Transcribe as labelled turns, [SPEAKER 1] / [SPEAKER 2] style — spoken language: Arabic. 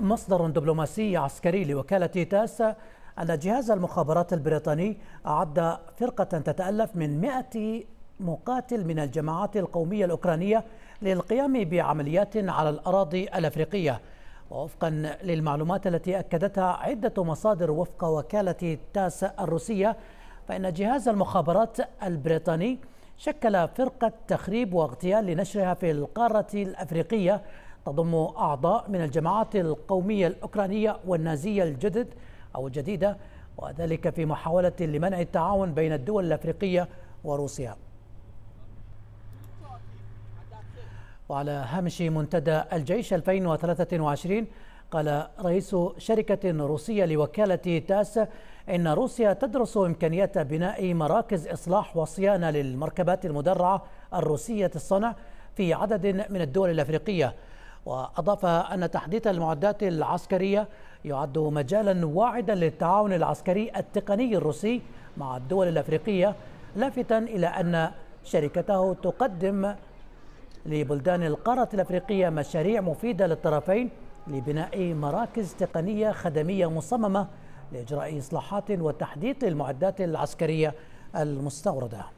[SPEAKER 1] مصدر دبلوماسي عسكري لوكالة تاس أن جهاز المخابرات البريطاني أعد فرقة تتألف من 100 مقاتل من الجماعات القومية الأوكرانية للقيام بعمليات على الأراضي الأفريقية ووفقا للمعلومات التي أكدتها عدة مصادر وفق وكالة تاس الروسية فإن جهاز المخابرات البريطاني شكل فرقة تخريب واغتيال لنشرها في القارة الأفريقية تضم أعضاء من الجماعات القومية الأوكرانية والنازية الجدد أو الجديدة وذلك في محاولة لمنع التعاون بين الدول الأفريقية وروسيا وعلى هامش منتدى الجيش 2023 قال رئيس شركة روسية لوكالة تاس إن روسيا تدرس إمكانية بناء مراكز إصلاح وصيانة للمركبات المدرعة الروسية الصنع في عدد من الدول الأفريقية وأضاف أن تحديث المعدات العسكرية يعد مجالا واعدا للتعاون العسكري التقني الروسي مع الدول الأفريقية لافتا إلى أن شركته تقدم لبلدان القارة الأفريقية مشاريع مفيدة للطرفين لبناء مراكز تقنية خدمية مصممة لإجراء إصلاحات وتحديث المعدات العسكرية المستوردة